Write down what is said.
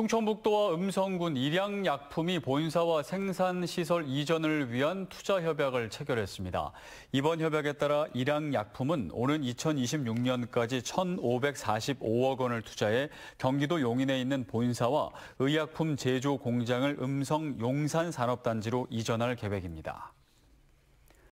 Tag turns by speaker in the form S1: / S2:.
S1: 충청북도와 음성군 일양약품이 본사와 생산시설 이전을 위한 투자 협약을 체결했습니다. 이번 협약에 따라 일양약품은 오는 2026년까지 1,545억 원을 투자해 경기도 용인에 있는 본사와 의약품 제조 공장을 음성 용산산업단지로 이전할 계획입니다.